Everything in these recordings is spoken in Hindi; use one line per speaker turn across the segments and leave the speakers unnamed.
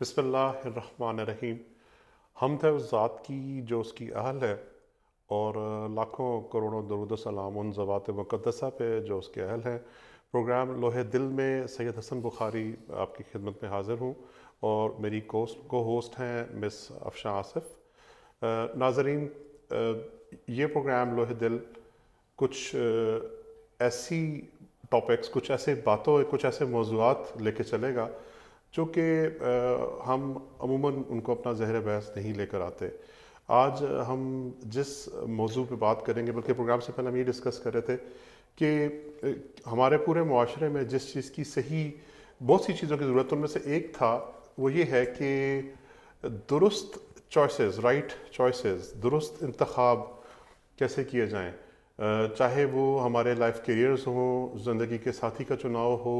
बसमीम हम थे उस ज़ात की जो उसकी अहल है और लाखों करोड़ों दरुद सलाम उन ज़वात मुक़दसा पे जो उसके अहल हैं प्रोग्राम लोहे दिल में सैयद हसन बुखारी आपकी खिदमत में हाज़िर हूँ और मेरी कोस्ट को होस्ट हैं मिस अफशा आसिफ नाजरीन ये प्रोग्राम लोहे दिल कुछ ऐसी टॉपिक्स कुछ ऐसे बातों कुछ ऐसे मौजूद लेके चलेगा चूँकि हम अमूमन उनको अपना जहर बहस नहीं लेकर आते आज हम जिस मौजू पर बात करेंगे बल्कि प्रोग्राम से पहले हम ये डिस्कस कर रहे थे कि हमारे पूरे माशरे में जिस चीज़ की सही बहुत सी चीज़ों की ज़रूरत उनमें से एक था वो ये है कि दुरुस्त चॉइसेस राइट चॉइसेस दुरुस्त इंतखब कैसे किए जाएं चाहे वो हमारे लाइफ करियर्स हों ज़िंदगी के साथी का चुनाव हो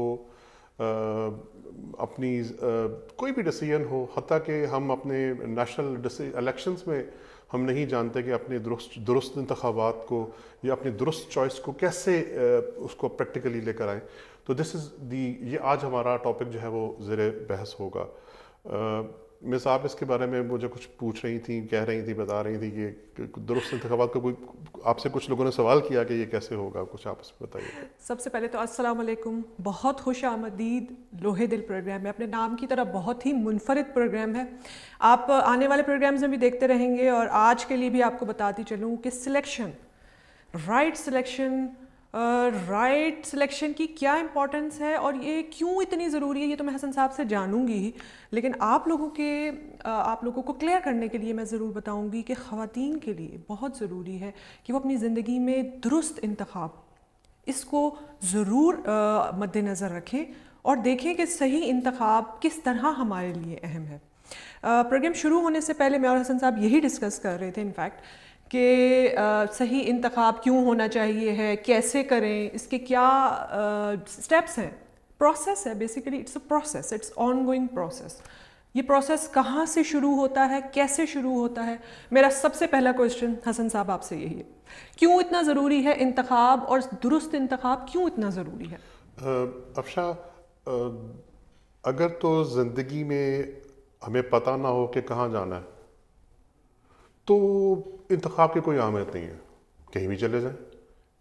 अपनी कोई भी डिसीजन हो हती कि हम अपने नेशनल इलेक्शंस में हम नहीं जानते कि अपने दुरुस्त दुरुस्त इंतबात को या अपनी दुरुस्त चॉइस को कैसे उसको प्रैक्टिकली लेकर आएँ तो दिस इज़ दी ये आज हमारा टॉपिक जो है वो ज़र बहस होगा मिस आप इसके बारे में मुझे कुछ पूछ रही थी कह रही थी बता रही थी कि दुरुस्त इंतबात का कोई आपसे कुछ लोगों ने सवाल किया कि ये कैसे होगा कुछ आप इस बताइए
सबसे पहले तो अस्सलाम वालेकुम बहुत खुश आमदीद लोहे दिल प्रोग्राम है अपने नाम की तरह बहुत ही मुनफरद प्रोग्राम है आप आने वाले प्रोग्राम्स में भी देखते रहेंगे और आज के लिए भी आपको बताती चलूँ कि selection right selection right uh, selection right की क्या इंपॉर्टेंस है और ये क्यों इतनी ज़रूरी है ये तो मैं हसन साहब से जानूंगी ही लेकिन आप लोगों के आप लोगों को क्लियर करने के लिए मैं ज़रूर बताऊंगी कि ख़वान के लिए बहुत ज़रूरी है कि वो अपनी ज़िंदगी में दुरुस्त इंतखब इसको ज़रूर मद्दनज़र रखें और देखें कि सही इंतखब किस तरह हमारे लिए अहम है प्रोग्राम शुरू होने से पहले मैं और हसन साहब यही डिस्कस कर रहे थे इनफैक्ट कि सही इंतखब क्यों होना चाहिए है कैसे करें इसके क्या स्टेप्स हैं प्रोसेस है basically it's a process it's ongoing process ये प्रोसेस कहाँ से शुरू होता है कैसे शुरू होता है मेरा सबसे पहला क्वेश्चन हसन साहब आपसे यही है क्यों इतना ज़रूरी है इंतखब और दुरुस्त इंतखब क्यों इतना ज़रूरी है
अफशा अगर तो ज़िंदगी में हमें पता ना हो कि कहाँ जाना है तो इंतखब की कोई अहमियत नहीं है कहीं भी चले जाए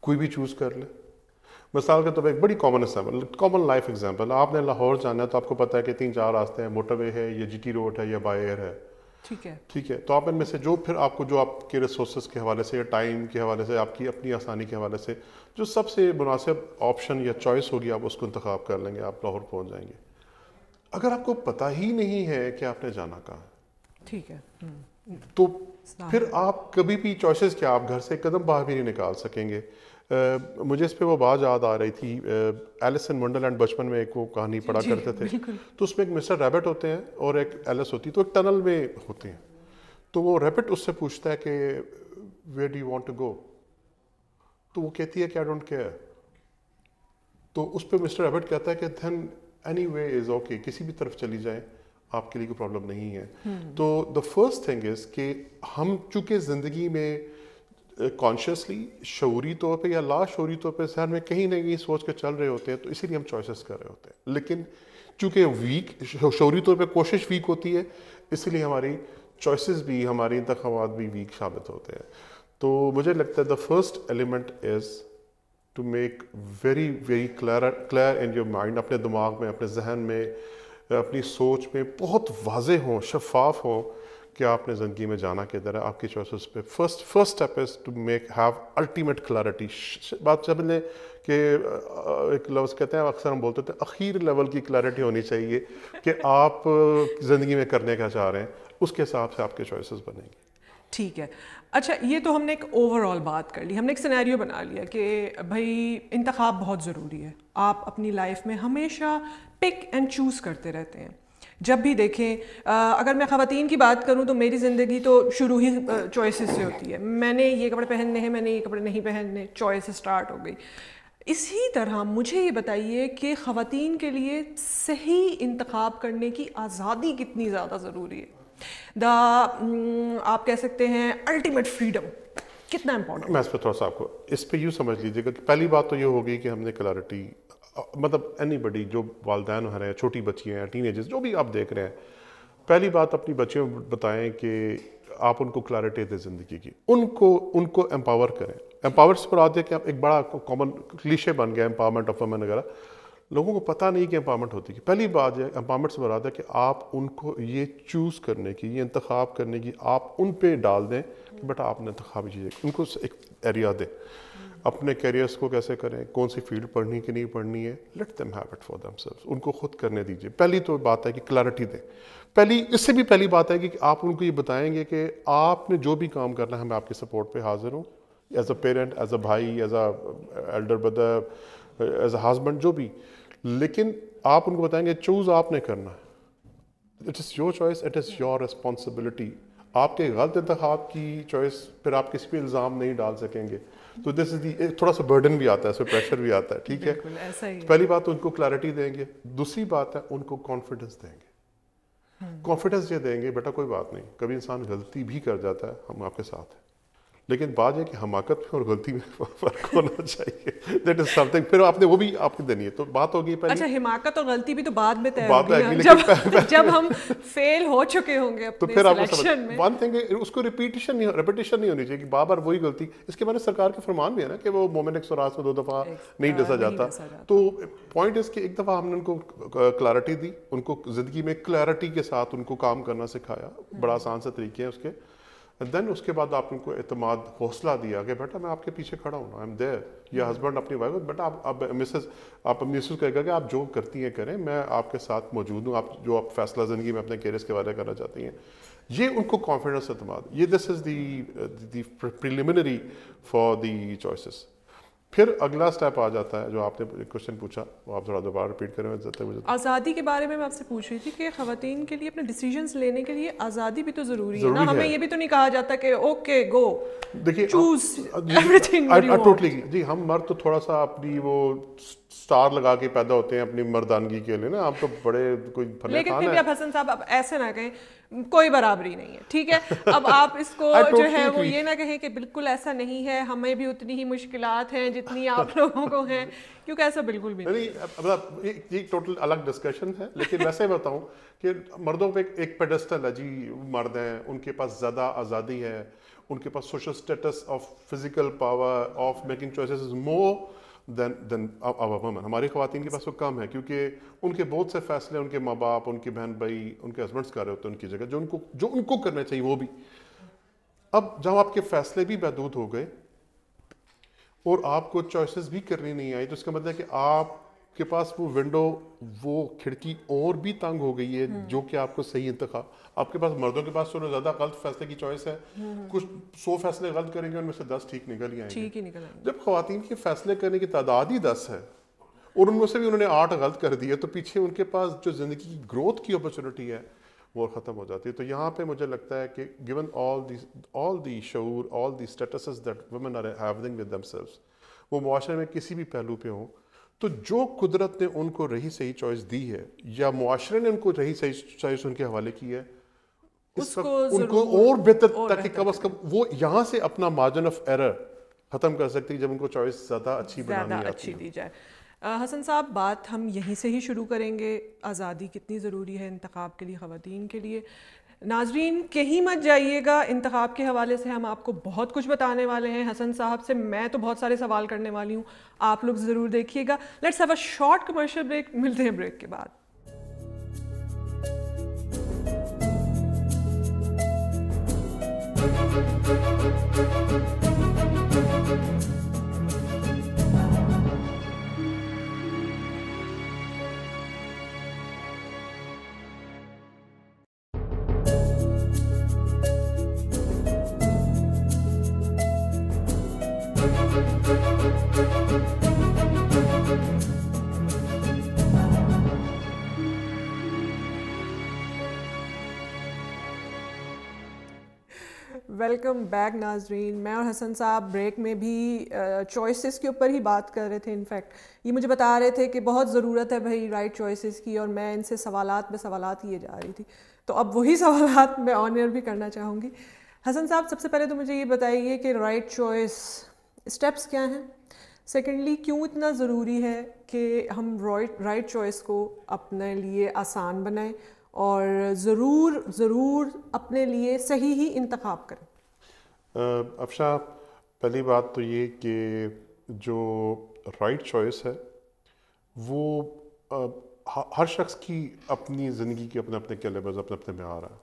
कोई भी चूज़ कर ले मिसाल के तौर तो पर एक बड़ी common example common life example आपने लाहौर जाना है तो आपको पता है कि तीन चार रास्ते हैं मोटरवे है या टी रोड है या बाई एयर है ठीक है ठीक है तो आप इनमें से जो फिर आपको जो आपके रिसोर्स के हवाले से या टाइम के हवाले से आपकी अपनी आसानी के हवाले से जो सबसे मुनासिब ऑप्शन या चॉइस होगी आप उसको इंतखब कर लेंगे आप लाहौर पहुँच जाएंगे अगर आपको पता ही नहीं है कि आपने जाना कहाँ ठीक है हम्म। तो फिर आप कभी भी चॉइसेस क्या आप घर से कदम बाहर भी नहीं निकाल सकेंगे आ, मुझे इस पर वो बात याद आ रही थी एलिस वंडरलैंड बचपन में एक वो कहानी पढ़ा करते थे तो उसमें एक मिस्टर रैबिट होते हैं और एक एलिस होती तो एक टनल में होते हैं तो वो रैबिट उससे पूछता है कि where do want to go तो वो कहती है कि आई डोंट केयर तो उस पर मिस्टर रैबिट कहता है कि धन एनी वे इज़ ओके किसी भी तरफ चली जाए आपके लिए कोई प्रॉब्लम नहीं है हम्म। तो द फर्स्ट थिंग इज़ कि हम चूँकि ज़िंदगी में कॉन्शियसली शौरी तौर पे या लाशौरी तौर पे शहर में कहीं ना कहीं सोच के चल रहे होते हैं तो इसीलिए हम चॉइसेस कर रहे होते हैं लेकिन चूँकि वीक शौरी तौर पे कोशिश वीक होती है इसीलिए हमारी चॉइसेस भी हमारे इंतबात भी वीक साबित होते हैं तो मुझे लगता है the first element is to make very very clear clear in your mind अपने दिमाग में अपने जहन में अपनी सोच में बहुत वाज हों शफाफ हों कि आपने ज़िंदगी में जाना किधर है आपकी चॉइसेस पे first first step is to make have ultimate clarity बात जब ने कि एक लफ्ज़ कहते हैं अक्सर हम बोलते थे अखीर लेवल की क्लैरिटी होनी चाहिए कि आप ज़िंदगी में करने का चाह रहे हैं उसके हिसाब से आपके चॉइसेस बनेंगे
ठीक है अच्छा ये तो हमने एक ओवरऑल बात कर ली हमने एक सिनेरियो बना लिया कि भाई इंतखब बहुत ज़रूरी है आप अपनी लाइफ में हमेशा पिक एंड चूज़ करते रहते हैं जब भी देखें अगर मैं ख़वान की बात करूँ तो मेरी ज़िंदगी तो शुरू ही चॉइसेस से होती है मैंने ये कपड़े पहनने हैं मैंने ये कपड़े नहीं पहनने चॉइस स्टार्ट हो गई इसी तरह मुझे ये बताइए कि ख़वान के लिए सही इंतखब करने की आज़ादी कितनी ज़्यादा ज़रूरी है द आप कह सकते हैं अल्टीमेट फ्रीडम कितना इम्पोर्टेंट मैं इस
पर थोड़ा सा आपको इस पर यूँ समझ लीजिएगा कि पहली बात तो ये होगी कि हमने क्लैरिटी मतलब एनी बडी जो वालदेन रहे हैं छोटी बच्चियाँ हैं टीन जो भी आप देख रहे हैं पहली बात अपनी बच्चियों को बताएं कि आप उनको क्लैरिटी दें ज़िंदगी की उनको उनको एम्पावर करें एम्पावर से पर आते हैं कि आप एक बड़ा कॉमन क्लीशे बन गया एम्पावरमेंट ऑफ वमेन वगैरह लोगों को पता नहीं कि एम्पावरमेंट होती है पहली बात यह एम्पावरमेंट से बरादा है कि आप उनको ये चूज़ करने की ये इंतखब करने की आप उन पर डाल दें कि बेटा आपने इंतखा चीज़ें उनको एक एरिया दें अपने कैरियर्स को कैसे करें कौन सी फील्ड पढ़नी कि नहीं पढ़नी है let them have it for them उनको खुद करने दीजिए पहली तो बात है कि क्लैरिटी दें पहली इससे भी पहली बात है कि आप उनको ये बताएंगे कि आपने जो भी काम करना है मैं आपकी सपोर्ट पर हाजिर हूँ as a parent as a भाई as a elder brother as a husband जो भी लेकिन आप उनको बताएंगे चूज़ आपने करना है it is your choice it is your responsibility आपके गलत इंतखब की चॉइस फिर आप किसी पर इल्ज़ाम नहीं डाल सकेंगे तो दिस इज थोड़ा सा बर्डन भी आता है इसमें प्रेशर भी आता है ठीक है पहली बात तो उनको क्लैरिटी देंगे दूसरी बात है उनको कॉन्फिडेंस देंगे कॉन्फिडेंस हम्म। ये देंगे बेटा कोई बात नहीं कभी इंसान गलती भी कर जाता है हम आपके साथ हैं लेकिन बात है कि हमाकत में और गलती में फर्क होना चाहिए दैट इज समथिंग फिर आपने वो भी आपने देनी है तो बात होगी पहले अच्छा
हिमाकत और गलती भी तो बाद में तय बात तो होगी जब पहले जब हम फेल हो चुके होंगे तो अपने तो फिर आपको
वन थिंग उसको रिपीटेशन नहीं रिपीटेशन नहीं होनी चाहिए कि बार बार वही गलती इसके बारे में सरकार के फरमान भी है ना कि वो मोमिन सौ में दो दफ़ा नहीं डसा हाँ, जाता तो पॉइंट इसके एक दफ़ा हमने उनको क्लैरिटी दी उनको ज़िंदगी में क्लैरिटी के साथ उनको काम करना सिखाया बड़ा हम्म। आसान से तरीके हैं उसके देन उसके बाद आप उनको अतमाद हौसला दिया कि बेटा मैं आपके पीछे खड़ा हूँ आई एम देयर या हस्बैंड अपनी वाइफ बेटा आप अब मिसेज आप मिसेज कहेगा कि आप जो करती हैं करें मैं आपके साथ मौजूद हूँ आप जो आप फैसला ज़िंदगी में अपने कैरियर के बारे में करना चाहती हैं ये उनको कॉन्फिडेंस अतमाद ये this is the preliminary for the choices फिर अगला स्टेप आ जाता है जो आपने क्वेश्चन पूछा वो आप थोड़ा दोबारा रिपीट करें मुझे
आज़ादी के बारे में मैं आपसे पूछ रही थी कि खातन के लिए अपने डिसीजन लेने के लिए आज़ादी भी तो ज़रूरी जरूरी है ना है। हमें ये भी तो नहीं कहा जाता कि ओके गो
देखिए चूज एवरीथिंग टोटली जी हम मर्द तो थोड़ा सा अपनी वो स्टार लगा के पैदा होते हैं अपनी मर्दानगी के लिए ना आप तो बड़े कोई लेकिन फिर भी आप
हसन साहब आप ऐसे ना कहें कोई बराबरी नहीं है ठीक है अब आप इसको जो है वो ये ना कहें कि बिल्कुल ऐसा नहीं है हमें भी उतनी ही मुश्किल हैं जितनी आप
लोगों को हैं क्योंकि ऐसा बिल्कुल भी नहीं मतलब ये टोटल अलग डिस्कशन है लेकिन वैसे बताऊं कि मर्दों पे एक पेडस्टल है जी मर्द हैं उनके पास ज़्यादा आज़ादी है उनके पास social status of physical power of making choices more than then अब वुमेन हमारी खातन के पास वो तो कम है क्योंकि उनके बहुत से फैसले उनके माँ बाप उनके बहन भाई उनके हस्बेंड्स कर रहे होते हैं उनकी जगह जो उनको जो उनको करना चाहिए वो भी अब जब आपके फैसले भी महदूद हो गए और आपको चॉइसेस भी करनी नहीं आई तो इसका मतलब कि आप के पास वो विंडो वो खिड़की और भी तंग हो गई है हम्म। जो कि आपको सही इंतखा आपके पास मर्दों के पास चलो तो ज़्यादा गलत फैसले की चॉइस है हम्म, हम्म। कुछ सौ फैसले गलत करेंगे उनमें से दस ठीक निकल ही निकल जब खातन के फैसले करने की तादाद ही दस है और उनमें से भी उन्होंने आठ गलत कर दिए तो पीछे उनके पास जो ज़िंदगी की ग्रोथ की अपॉर्चुनिटी है वो ख़त्म हो जाती है तो यहाँ पे मुझे लगता है कि given all the all the sure all the status that women are having with themselves वो मुआरे में किसी भी पहलू पे हों तो जो कुदरत ने उनको रही सही चॉइस दी है या मुआरे ने उनको रही सही चॉइस उनके हवाले की है उसको उनको और बेहतर ताकि कम अज कम वो यहाँ से अपना मार्जिन ऑफ एरर खत्म कर सकती है जब उनको चॉइस ज़्यादा अच्छी बनानी अच्छी दी जाए
हसन साहब बात हम यहीं से ही शुरू करेंगे आज़ादी कितनी ज़रूरी है इंतखाब के लिए ख़वान के लिए नाजरीन कहीं मत जाइएगा इंतखब के हवाले से हम आपको बहुत कुछ बताने वाले हैं हसन साहब से मैं तो बहुत सारे सवाल करने वाली हूँ आप लोग ज़रूर देखिएगा let's have a short commercial break मिलते हैं ब्रेक के बाद
Thank you.
वेलकम बैक नाजरीन मैं और हसन साहब ब्रेक में भी चॉइसेस uh, के ऊपर ही बात कर रहे थे इनफैक्ट ये मुझे बता रहे थे कि बहुत ज़रूरत है भाई राइट चॉइसेस की और मैं इनसे सवालात में सवालात किए जा रही थी तो अब वही सवालात मैं ऑनर भी करना चाहूँगी हसन साहब सबसे पहले तो मुझे ये बताइए कि राइट चॉइस स्टेप्स क्या हैं सेकेंडली क्यों इतना ज़रूरी है कि हम राइट राइट चॉइस को अपने लिए आसान बनाएं और ज़रूर ज़रूर अपने लिए सही ही इंतखब करें
अफशा पहली बात तो ये कि जो राइट चॉइस है वो हर शख्स की अपनी ज़िंदगी के अपने अपने कैलेबस अपने अपने में आ रहा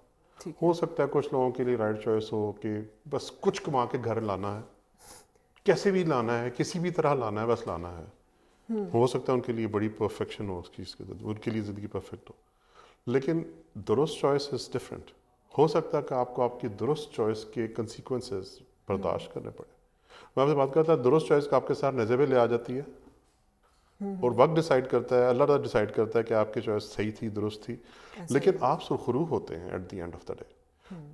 है हो सकता है कुछ लोगों के लिए राइट चॉइस हो कि बस कुछ कमा के घर लाना है कैसे भी लाना है किसी भी तरह लाना है बस लाना है हम्म। हो सकता है उनके लिए बड़ी परफेक्शन हो उस चीज़ के उनके लिए ज़िंदगी परफेक्ट हो लेकिन दुरुस्त चॉइस इज़ डिफरेंट हो सकता है कि आपको आपकी दुरुस्त चॉइस के कंसिक्वेंसेस बर्दाश्त करने पड़े मैं आपसे बात करता दुरुस्त चॉइस का आपके साथ नजबे ले आ जाती है और वक्त डिसाइड करता है अल्लाह डिसाइड करता है कि आपकी चॉइस सही थी दुरुस्त थी लेकिन आप सुरखरू होते हैं at the end of the day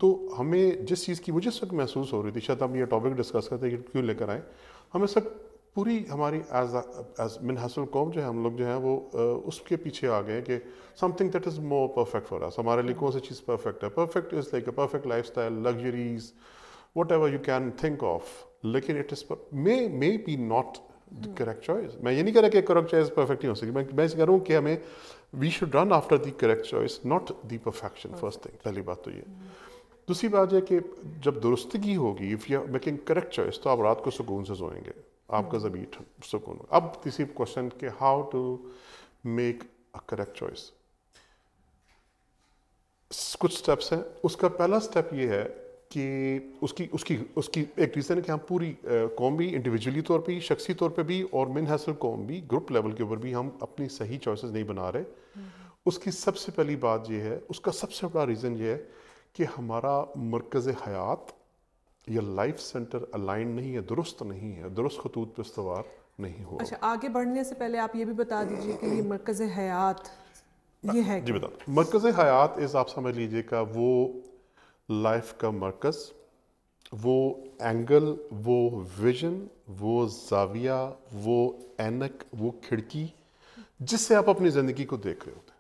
तो हमें जिस चीज़ की मुझे इस वक्त महसूस हो रही थी शायद हम ये टॉपिक डिस्कस करते हैं क्यों लेकर आए हमें सब पूरी हमारी एज एज मिनहसल कौम जो है हम लोग जो है वो उसके पीछे आ गए कि something that is more perfect for us हमारे लिए कौन सी चीज़ परफेक्ट है perfect is like a perfect lifestyle luxuries whatever you can think of लेकिन it is may maybe not the correct choice मैं ये नहीं कह रहा कि करेक्ट चॉइस परफेक्ट नहीं हो सकती मैं मैं कह रहा हूँ कि हमें we should run after the correct choice not the perfection first thing पहली बात तो ये hmm. दूसरी बात यह कि जब दुरुस्तगी होगी if you are making correct choice तो आप रात को सुकून से सोएंगे आपका हाँ। जबी सुकून अब किसी क्वेश्चन के how to make a correct choice कुछ स्टेप्स हैं उसका पहला स्टेप ये है कि उसकी उसकी उसकी एक रीज़न है कि हम पूरी कौम भी इंडिविजुअली तौर पे शख्सी तौर पे भी और मिन हासिल कौम भी ग्रुप लेवल के ऊपर भी हम अपनी सही चॉइसेस नहीं बना रहे हम्म। उसकी सबसे पहली बात यह है उसका सबसे बड़ा रीज़न ये है कि हमारा मरकज़ हयात या लाइफ सेंटर अलाइन नहीं है दुरुस्त नहीं है दुरुस्त खतूत पर सवार नहीं हुआ अच्छा
आगे बढ़ने से पहले आप ये भी बता दीजिए कि ये मरकज़ हयात ये
है जी बता मरकज़ हयात इस आप समझ लीजिएगा वो लाइफ का मरकज़ वो एंगल वो विजन वो जाविया वो एनक वो खिड़की जिससे आप अपनी ज़िंदगी को देख रहे होते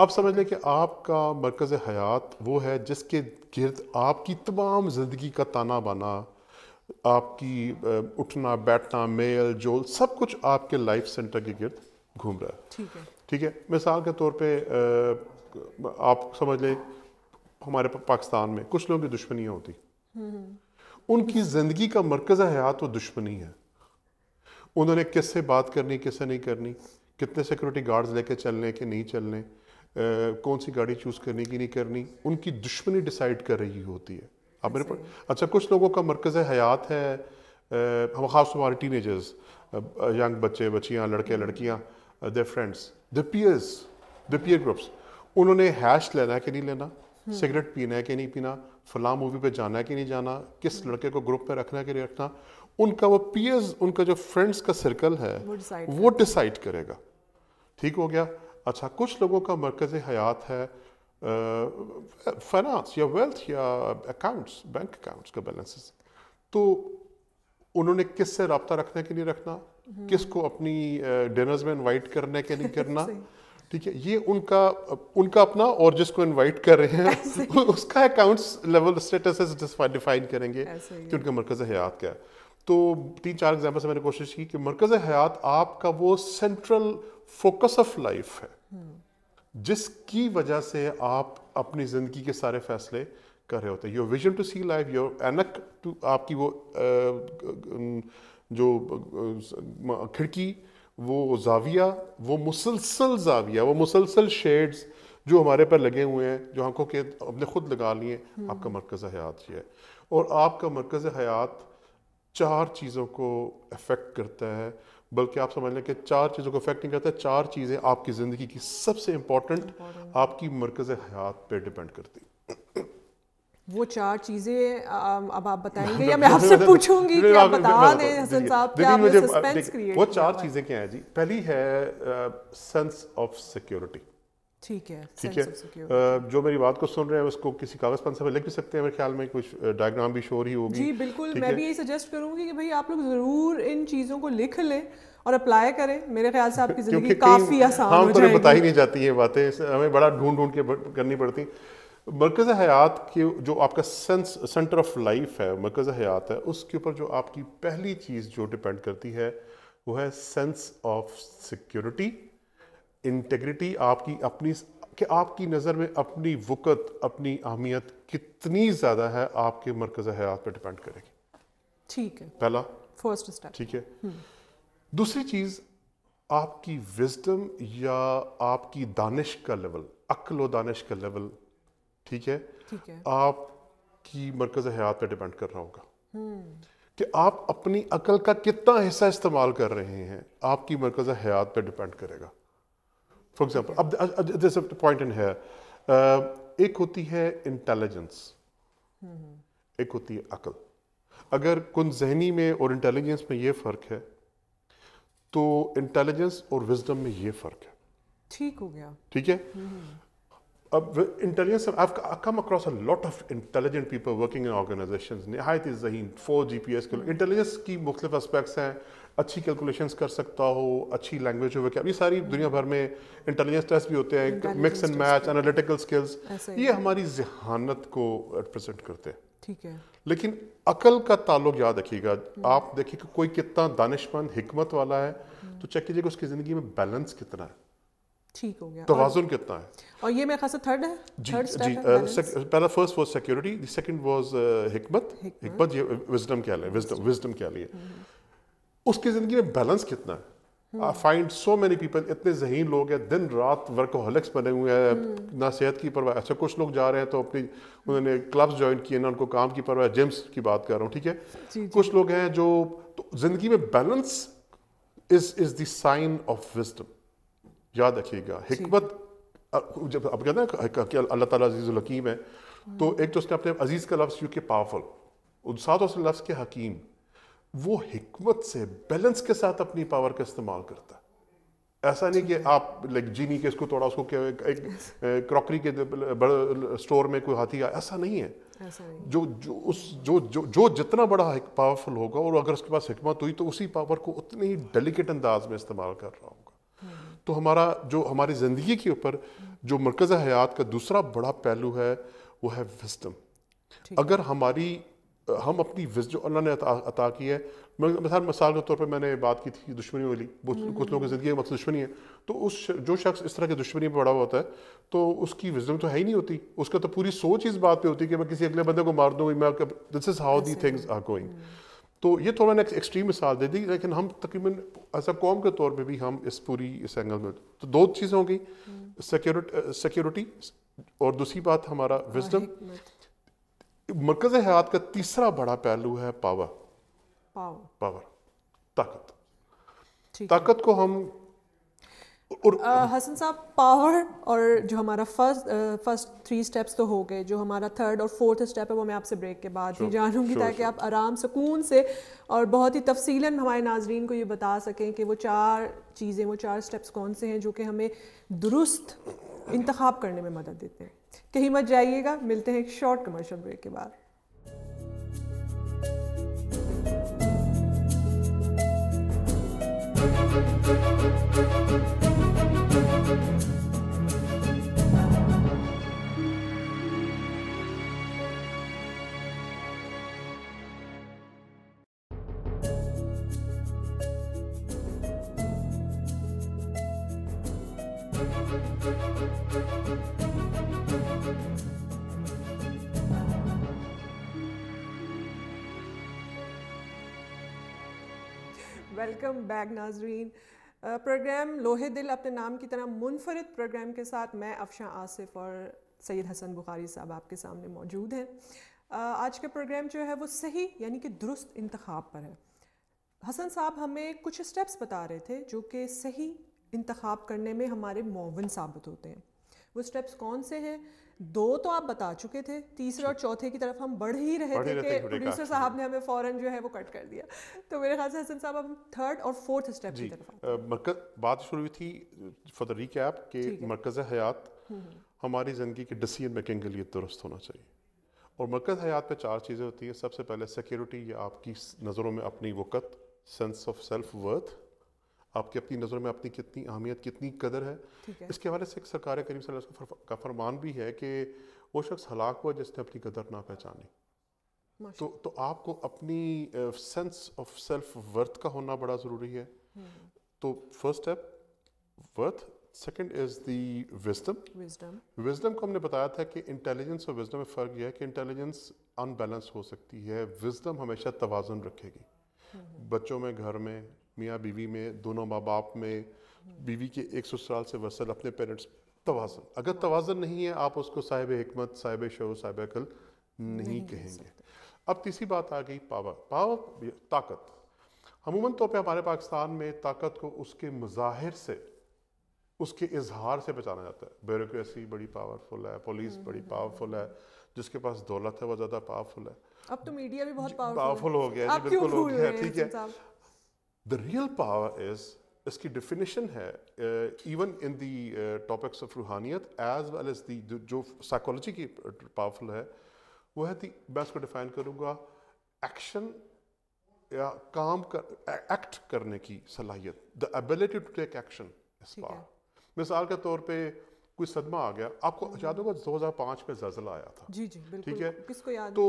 आप समझ लें कि आपका मरकज़ हयात वो है जिसके गिरद आपकी तमाम ज़िंदगी का ताना बाना आपकी उठना बैठना मेल जोल सब कुछ आपके लाइफ सेंटर के गिरद घूम रहा है ठीक है ठीक है मिसाल के तौर पे आप समझ लें हमारे पाकिस्तान में कुछ लोगों की दुश्मनियाँ होती
हम्म।
उनकी ज़िंदगी का मरकज़ हयात वो दुश्मनी है उन्होंने किससे बात करनी किससे नहीं करनी कितने सिक्योरिटी गार्ड्स लेके चलने के नहीं चलने कौन सी गाड़ी चूज़ करनी की नहीं करनी उनकी दुश्मनी डिसाइड कर रही होती है अब मेरे पास अच्छा कुछ लोगों का मरकज़ हयात है हम खास हमारे टीनेजर्स यंग बच्चे बच्चियाँ लड़के लड़कियाँ they friends the peers the peer groups उन्होंने हैश लेना है कि नहीं लेना सिगरेट हम्म। पीना है कि नहीं पीना फलां मूवी पे जाना है कि नहीं जाना किस हम्म। लड़के को ग्रुप में रखना है कि नहीं रखना उनका वो पियर्स उनका जो फ्रेंड्स का सर्कल है वो डिसाइड करेगा ठीक हो गया अच्छा कुछ लोगों का मरकज़ हयात है फाइनेंस या वेल्थ या अकाउंट्स बैंक अकाउंट्स का बैलेंसेस तो उन्होंने किस से रबता रखने के लिए रखना हम्म। किसको अपनी डिनर्स में इनवाइट करने के लिए करना ठीक है ये उनका उनका अपना और जिसको इनवाइट कर रहे हैं उसका अकाउंट्स लेवल स्टेटस डिफाइन करेंगे कि उनका मरकज़ हयात क्या है तो तीन चार एग्जाम्पल से मैंने कोशिश की कि मरकज़ हयात आपका वो सेंट्रल फोकस ऑफ लाइफ है जिसकी वजह से आप अपनी ज़िंदगी के सारे फैसले कर रहे होते हैं your vision to see life your एनक टू आपकी वो जो खिड़की वो जाविया वो मुसलसल जाविया वो मुसलसल शेड्स जो हमारे पर लगे हुए हैं जो आंखों के अपने खुद लगा लिए हम्म। आपका मरकज़ हयात ये है और आपका मरकज़ हयात चार चीज़ों को अफेक्ट करता है बल्कि आप समझ लें कि चार चीज़ों को अफेक्ट नहीं करता चार चीज़ें आपकी ज़िंदगी की सबसे इम्पोर्टेंट आपकी मरकज़ हयात पर डिपेंड करती
वो चार चीजें अब आप बताएंगे या मैं
आपसे पूछूंगी कि आप बता दें हसन साहब क्या सस्पेंस क्रिएट वो चार चीजें क्या है जी पहली है सेंस ऑफ सिक्योरिटी ठीक है ठीक है जो मेरी बात को सुन रहे हैं उसको किसी कागज पान पर लिख भी सकते हैं मेरे ख्याल में कुछ डायग्राम भी शोर ही होगी जी बिल्कुल मैं भी
यही सजेस्ट करूंगी कि भाई आप लोग ज़रूर इन चीज़ों को लिख लें और अप्लाई करें मेरे ख्याल से आपकी ज़िंदगी काफ़ी आसान हाँ, हो
तो जाएगी बताई नहीं जाती ये बातें हमें बड़ा ढूंढ ढूंढ के करनी पड़ती मरकज़ हयात के जो आपका सेंस सेंटर ऑफ लाइफ है मरकज़ हयात है उसके ऊपर जो आपकी पहली चीज़ जो डिपेंड करती है वो है सेंस ऑफ सिक्योरिटी इंटेग्रिटी आपकी अपनी कि आपकी नज़र में अपनी वकत अपनी अहमियत कितनी ज़्यादा है आपके मरकज़ हयात पर डिपेंड करेगी ठीक है पहला फर्स्ट स्टेप ठीक है हम्म। दूसरी चीज़ आपकी विजडम या आपकी दानिश का लेवल अक्ल व दानिश का लेवल ठीक है ठीक है आपकी मरकज़ हयात पर डिपेंड कर रहा होगा हम्म। कि आप अपनी अकल का कितना हिस्सा इस्तेमाल कर रहे हैं आपकी मरकज़ हयात पर डिपेंड करेगा फॉर एग्जाम्पल अब दिस पॉइंट इन है एक होती है इंटेलिजेंस
हम्म।
एक होती है अकल अगर कुन जहनी में और इंटेलिजेंस में ये फ़र्क है तो इंटेलिजेंस और विजडम में ये फ़र्क है ठीक हो गया ठीक है हम्म। अब intelligence come across a lot of intelligent people working in organisations नहायत जहीन फोर जीपीएस पी एस के इंटेलिजेंस की मुख्तलिफ एस्पेक्ट्स हैं अच्छी कैलकुलेशंस कर सकता हो अच्छी लैंग्वेज हो वगैरह ये सारी दुनिया भर में इंटेलिजेंस टेस्ट भी होते हैं mix and match analytical skills ये हमारी जहानत को रिप्रेजेंट करते हैं ठीक है लेकिन अकल का ताल्लुक याद रखिएगा आप देखिए कि कोई कितना दानिशमंद हिकमत वाला है तो चेक कीजिएगा उसकी ज़िंदगी में बैलेंस कितना है
ठीक हो गया तवाजुन
कितना है
और ये मेरे खासा थर्ड है जी थर्ड जी है
पहला first was security the second was हिकमत हिकमत ये विजडम क्या है विजडम विजडम क्या लिए उसकी ज़िंदगी में बैलेंस कितना है I find so many people इतने जहीन लोग हैं दिन रात वर्कोहलिक्स बने हुए हैं हम्म। ना सेहत की परवाह ऐसे कुछ लोग जा रहे हैं तो अपनी उन्होंने क्लब्स ज्वाइन किए ना उनको काम की परवाह जिम्स की बात कर रहा हूँ ठीक है कुछ लोग हैं जो तो जिंदगी में balance is is the sign of wisdom याद रखिएगा हिकमत जब आप कहते हैं कि अल्लाह ताला अजीज़ हकीम है तो हम्म। एक तो उसने अपने अजीज़ का लफ्ज़ यू के पावरफुल सातों से लफ्ज़ के हकीम वो हिकमत से बैलेंस के साथ अपनी पावर का इस्तेमाल करता है ऐसा नहीं कि आप लाइक जीनी के इसको थोड़ा उसको एक, एक, एक क्रॉकरी के बड़े स्टोर में कोई हाथी आया ऐसा नहीं है जो जो उस जो जो जो जितना बड़ा पावरफुल होगा और अगर उसके पास हिकमत हुई तो उसी पावर को उतने ही डेलिकेट अंदाज में इस्तेमाल कर रहा होगा हम्म। तो हमारा जो हमारी ज़िंदगी के ऊपर जो मरकज़ हयात का दूसरा बड़ा पहलू है वो है विस्टम अगर हमारी हम अपनी विज जो अल्लाह ने अता, अता की है मिसाल मिसाल के तौर पर मैंने बात की थी दुश्मनी वाली हम्म, कुछ लोगों की हम्म। ज़िंदगी में मकसद दुश्मनी है तो उस जो शख्स इस तरह की दुश्मनी में पड़ा होता है तो उसकी विजडम तो है ही नहीं होती उसका तो पूरी सोच इस बात पर होती है कि मैं किसी अगले बंदे को मार दूँ मैं this is how the things are going तो ये थोड़ा मैंने एक एक्सट्रीम मिसाल दे दी लेकिन हम तकरीबन ऐसा कौम के तौर पर भी हम इस पूरी इस एंगल में तो दो चीज़ें हो गई सिक्योरिटी और दूसरी बात हमारा विजडम मरकज हयात का तीसरा बड़ा पहलू है पावर
पावर
ताकत ताकत को हम और
हसन साहब पावर और जो हमारा फर्स्ट फर्स्ट थ्री स्टेप्स तो हो गए जो हमारा थर्ड और फोर्थ स्टेप है वो मैं आपसे ब्रेक के बाद ही जानूंगी ताकि आप आराम सुकून से और बहुत ही तफसीला हमारे नाजरीन को ये बता सकें कि वो चार चीज़ें वो चार स्टेप्स कौन से हैं जो कि हमें दुरुस्त इंतखब करने में मदद देते हैं कहीं मत जाइएगा मिलते हैं एक शॉर्ट कमर्शियल ब्रेक के बाद
Thank you.
वेलकम बैग नाजरीन प्रोग्राम लोहे दिल अपने नाम की तरह मुनफरद प्रोग्राम के साथ मैं अफशा आसिफ और सैयद हसन बुखारी साहब आपके सामने मौजूद हैं आज का प्रोग्राम जो है वो सही यानी कि दुरुस्त इंतखब पर है हसन साहब हमें कुछ स्टेप्स बता रहे थे जो कि सही इंतखब करने में हमारे मौवन साबित होते हैं वो स्टेप्स कौन से हैं दो तो आप बता चुके थे तीसरे और चौथे की तरफ हम बढ़ ही रहे थे कि प्रोड्यूसर साहब ने हमें फौरन जो है वो कट कर दिया तो मेरे ख्याल से हसन साहब हम थर्ड और फोर्थ
स्टेप की तरफ मरकज बात शुरू हुई थी फॉर द रिकैप के मरकज़ हयात हम्म, हम्म। हमारी ज़िंदगी के डिसीजन मेकिंग के लिए दुरुस्त होना चाहिए और मरकज़ हयात पे चार चीज़ें होती हैं सबसे पहले सिक्योरिटी या आपकी नज़रों में अपनी वक़्त सेंस ऑफ सेल्फ वर्थ आपकी अपनी नज़रों में अपनी कितनी अहमियत कितनी कदर है इसके हवाले से एक सरकार करीम का फरमान भी है कि वो शख्स हलाक हुआ जिसने अपनी कदर ना पहचानी तो तो आपको अपनी सेंस ऑफ सेल्फ वर्थ का होना बड़ा ज़रूरी है हम्म। तो first step worth second is the wisdom wisdom wisdom को हमने बताया था कि इंटेलिजेंस और विजडम में फ़र्क यह है कि इंटेलिजेंस अनबैलेंस हो सकती है विजडम हमेशा तोज़न रखेगी हम्म। बच्चों में घर में मियाँ बीवी में दोनों माँ बाप में बीवी के एक ससुराल से वसल अपने पेरेंट्स तोज़न अगर तोज़न नहीं है आप उसको साहिब हमत साहिब शो साहिब अकल नहीं, नहीं कहेंगे अब तीसरी बात आ गई पावर पावर ताकत अमूमन तौर पर हमारे पाकिस्तान में ताकत को उसके मज़ाहिर से उसके इजहार से बचाना जाता है ब्यूरोसी बड़ी पावरफुल है पुलिस बड़ी पावरफुल हम्म। है जिसके पास दौलत है वो ज़्यादा पावरफुल है
अब
तो मीडिया भी बहुत पावरफुल हो गया है बिल्कुल हो गया ठीक है
द रियल पावर इज इसकी डिफिनेशन है even in the topics of रूहानियत एज वेल एज दी जो साइकोलॉजी की पावरफुल है वो है दी मैं इसको डिफाइन करूँगा एक्शन या काम कर एक्ट करने की सलाहियत the ability to take action इस पावर मिसाल के तौर पर कोई सदमा आ गया आपको हम्म। याद होगा दो हज़ार पांच में जजला आया था
जी जी बिल्कुल ठीक है
किसको याद तो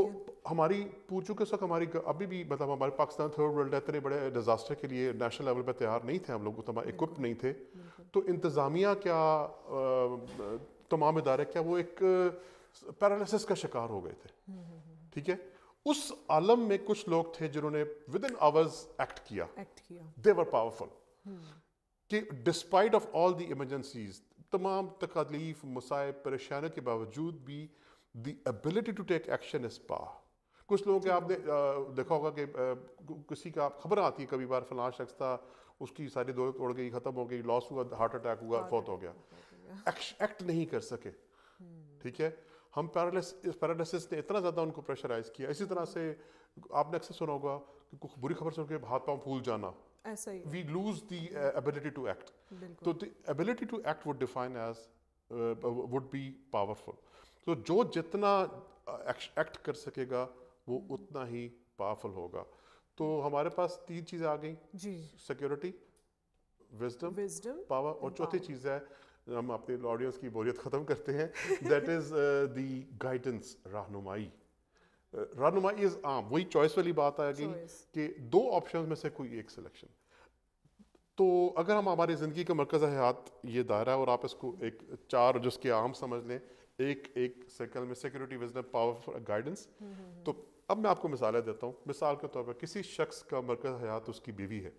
हमारी पूछो के वक्त हमारी अभी भी मतलब हमारे पाकिस्तान थर्ड वर्ल्ड इतने बड़े डिज़ास्टर के लिए नेशनल लेवल पर तैयार नहीं थे हम लोग उतना इक्विप नहीं थे तो इंतज़ामिया क्या तमाम इदारे क्या वो एक पैरालिसिस का शिकार हो गए थे हम्म, हम्म, ठीक है उस आलम में कुछ लोग थे जिन्होंने विद इन आवर्स एक्ट किया एक्ट किया दे वर पावरफुल कि despite of all the emergencies तमाम तकालीफ मसायब परेशानियों के बावजूद भी the ability to take action is पा कुछ लोगों के आपने देखा होगा कि किसी का आप खबर आती है कभी बार फलां शख्स था उसकी सारी दौलत उड़ गई ख़त्म हो गई लॉस हुआ हार्ट अटैक हुआ फौत हो गया एक्ट नहीं कर सके हम्म। ठीक है हम पैरालिस पैरालिसिस ने इतना ज़्यादा उनको प्रेशराइज किया इसी तरह से आपने अक्सर सुना होगा कि बुरी खबर सुन के हाथ पाँव फूल जाना ऐसा ही we lose the ability to act तो the ability to act would define as would be powerful तो जो जितना एक्ट uh, कर सकेगा वो उतना ही पावरफुल होगा तो हमारे पास तीन चीज़ें आ गई जी सिक्योरिटी विजडम पावर और चौथी चीज़ है हम अपने ऑडियंस की बोरियत ख़त्म करते हैं दैट इज़ द गाइडेंस रहनुमाई रहनुमाई आम वही चॉइस वाली बात आ गई कि दो ऑप्शन में से कोई एक सिलेक्शन तो अगर हम हमारी ज़िंदगी का मरकज़ हयात ये दायरा है और आप इसको एक चार जिसके आम समझ लें एक एक सर्कल में सिक्योरिटी विजन पावर गाइडेंस तो अब मैं आपको मिसालें देता हूँ मिसाल के तौर पर किसी शख्स का मरकज़ हयात उसकी बीवी है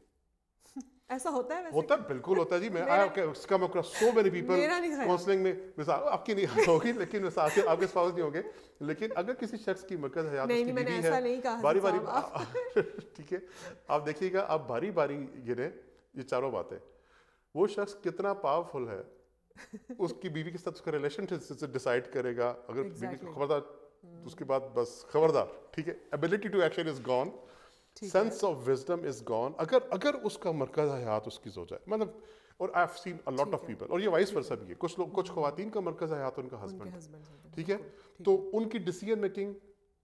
ऐसा होता है वैसे होता
है बिल्कुल होता है जी मैं I come across so many people counselling में मिसाल आपकी नहीं होगी लेकिन मिसाल आपके स्पाउस नहीं होंगे लेकिन अगर किसी शख्स की मरकज हयात नहीं, मैंने ऐसा नहीं कहा बारी बारी ठीक है आप देखिएगा आप बारी बारी गिने ये चारों बातें वो शख्स कितना पावरफुल है उसकी बीवी के साथ उसका रिलेशन डिसाइड करेगा अगर बीवी को खबरदार उसके बाद बस खबरदार ठीक है ability to action is gone sense of wisdom is gone अगर अगर उसका मरकज हयात उसकी जो जाए मतलब और I have seen a lot of people और ये वाइस वर्सा भी है कुछ लोग कुछ खुवान का मरकज हयात उनका हस्बैंड ठीक है तो उनकी डिसीजन मेकिंग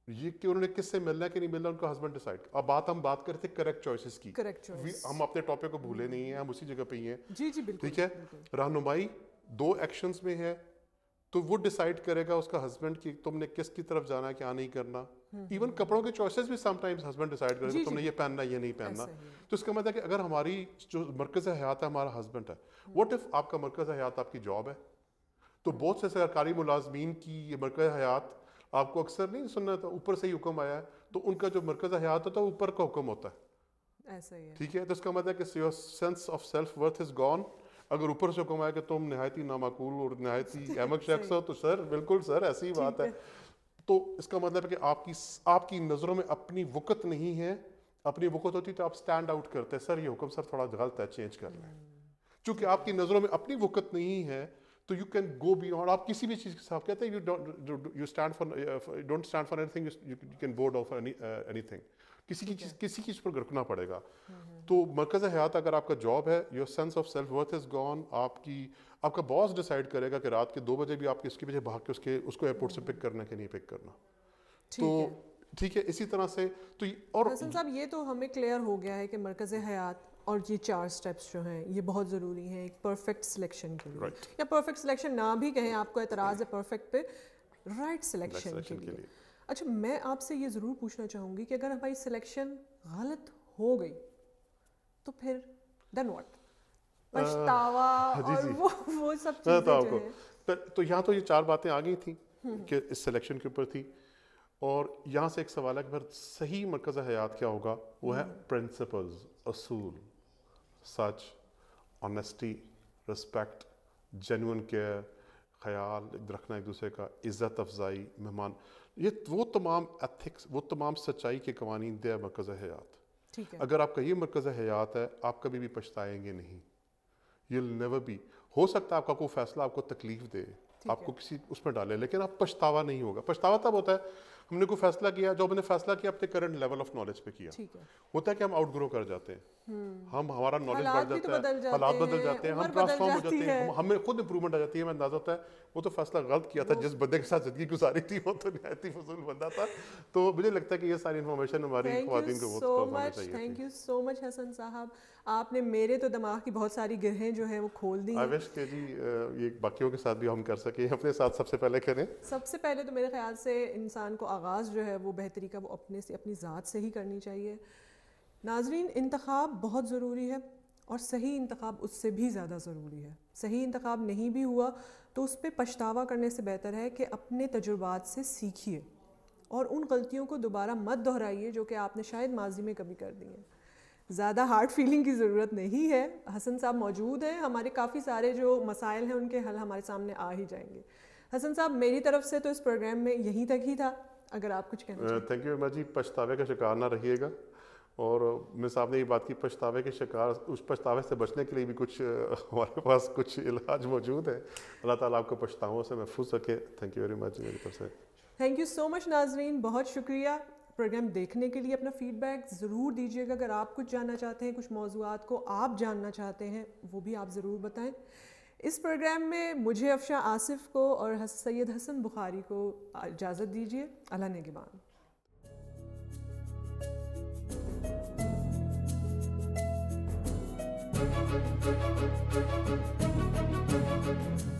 ये कि उन्होंने किससे मिलना है कि नहीं मिलना उनका हस्बैंड डिसाइड अब बात हम बात करते हैं करेक्ट चॉइसेस की करेक्ट चॉइस हम अपने टॉपिक को भूले नहीं है हम उसी जगह पे ही हैं
जी जी बिल्कुल ठीक है
रहनुमाई दो एक्शंस में है तो वो डिसाइड करेगा उसका हस्बैंड कि तुमने किसकी तरफ जाना है क्या नहीं करना इवन हम्म, हम्म। कपड़ों के चॉइसेस भी समटाइम्स हस्बैंड डिसाइड करेंगे तुमने ये पहनना ये नहीं पहनना तो इसका मतलब है कि अगर हमारी जो मरकज हयात है हमारा हस्बैंड है व्हाट हम्म। इफ़ आपका मरकज हयात आपकी जॉब है तो बहुत से सरकारी मुलाजमीन की ये मरकज हयात आपको अक्सर नहीं सुनना था ऊपर से ही हुक्म आया है तो उनका जो मरकज हयात होता है ऊपर का हुक्म होता है ऐसा ही है ठीक है तो इसका मतलब है कि your sense of self worth is gone अगर ऊपर से हुक्म आया कि तुम नहायती नामाकूल और नहायती अहमद शख्स हो तो सर बिल्कुल सर ऐसी ही बात है तो इसका मतलब है कि आपकी आपकी नज़रों में अपनी वक़्त नहीं है अपनी वक़्त होती तो आप स्टैंड आउट करते सर ये हुक्म सर थोड़ा गलत है चेंज कर लें चूंकि आपकी नज़रों में अपनी वक़्त नहीं है तो यू कैन गो बी और आप किसी भी चीज़ के साथ कहते हैं you you stand for don't stand for can board of किसी की चीज़ किसी चीज़ पर रुकना पड़ेगा हम्म, हम्म। तो मरकज़ हयात अगर आपका जॉब है your sense of self worth is gone आपकी आपका बॉस डिसाइड करेगा कि रात के दो बजे भी आप किसके पीछे भाग के उसके उसको एयरपोर्ट से पिक करना कि नहीं पिक करना तो ठीक है इसी तरह से तो और
साहब ये तो हमें क्लियर हो गया है कि मरकज़ हयात और ये चार स्टेप्स जो हैं ये बहुत ज़रूरी हैं एक परफेक्ट सिलेक्शन के लिए right. या परफेक्ट सिलेक्शन ना भी कहें आपको एतराज़ है परफेक्ट पे राइट सिलेक्शन के लिए, लिए। अच्छा मैं आपसे ये ज़रूर पूछना चाहूँगी कि अगर हमारी सिलेक्शन गलत हो गई तो फिर
देन वॉट पछतावा
हाँ और वो वो सब चीजें
तो तो यहाँ तो ये चार बातें आ गई थी हम्म। कि इस सिलेक्शन के ऊपर थी और यहाँ से एक सवाल है कि फिर सही मरकज़ हयात क्या होगा वो है प्रिंसिपल्स हम्म। असूल सच ऑनेस्टी रिस्पेक्ट जेनुन केयर ख्याल रखना एक दूसरे का इज़्ज़त अफजाई मेहमान ये वो तमाम एथिक्स वो तमाम सच्चाई के कवानी दे मरकज़ हयात अगर आपका ये मरकज़ हयात है आप कभी भी पछताएंगे नहीं यू नेवर बी हो सकता है आपका कोई फैसला आपको तकलीफ दे आपको किसी उसमें डाले लेकिन आप पछतावा नहीं होगा पछतावा तब होता है हमने कोई फैसला किया जो हमने फैसला किया अपने करंट लेवल ऑफ नॉलेज पे किया होता है कि हम आउटग्रो कर जाते हैं हम्म। हम हमारा नॉलेज बढ़ तो जाता है हालात बदल जाते हैं हम ट्रांसफॉर्म हो जाते हैं हमें खुद इंप्रूवमेंट आ जाती है हमें अंदाजा होता है वो तो फैसला गलत किया था जिस बंदे के साथ जिंदगी गुजारी थी वो तो नहायती फजूल बंदा था तो मुझे लगता है कि ये सारी इन्फॉर्मेशन हमारी खुवान को so much thank
you so much Hasan sahab आपने मेरे तो दिमाग की बहुत सारी गिरहें जो है वो खोल दी आई विश
के जी ये बाकियों के साथ भी हम कर सके अपने साथ सबसे पहले करें
सबसे पहले तो मेरे ख्याल से इंसान को आगाज़ जो है वो बेहतरी का वो अपने से अपनी ज़ात से ही करनी चाहिए नाजरीन इंतखब बहुत ज़रूरी है और सही इंतखब उससे भी ज़्यादा ज़रूरी है सही इंतखब नहीं भी हुआ तो उस पर पछतावा करने से बेहतर है कि अपने तजुर्बात से सीखिए और उन गलतियों को दोबारा मत दोहराइए जो कि आपने शायद माजी में कभी कर दी हैं ज़्यादा हार्ड फीलिंग की ज़रूरत नहीं है हसन साहब मौजूद हैं हमारे काफ़ी सारे जो मसाइल हैं उनके हल हमारे सामने आ ही जाएंगे हसन साहब मेरी तरफ से तो इस प्रोग्राम में यहीं तक ही था अगर आप कुछ कहना
थैंक uh, यू जी पछतावे का शिकार ना रहिएगा और मिस साहब ने ये बात की पछतावे के शिकार उस पछतावे से बचने के लिए भी कुछ uh, हमारे पास कुछ इलाज मौजूद है अल्लाह ताला आपको पछतावों से महफूज रखे थैंक यू वेरी मच मेरी तरफ से
थैंक यू सो मच नाजरीन बहुत शुक्रिया प्रोग्राम देखने के लिए अपना फ़ीडबैक ज़रूर दीजिएगा अगर आप कुछ जानना चाहते हैं कुछ मौजूद को आप जानना चाहते हैं वो भी आप ज़रूर बताएँ इस प्रोग्राम में मुझे अफशा आसिफ को और सैयद हसन बुखारी को इजाज़त दीजिए अल्लाह नगबान
Thank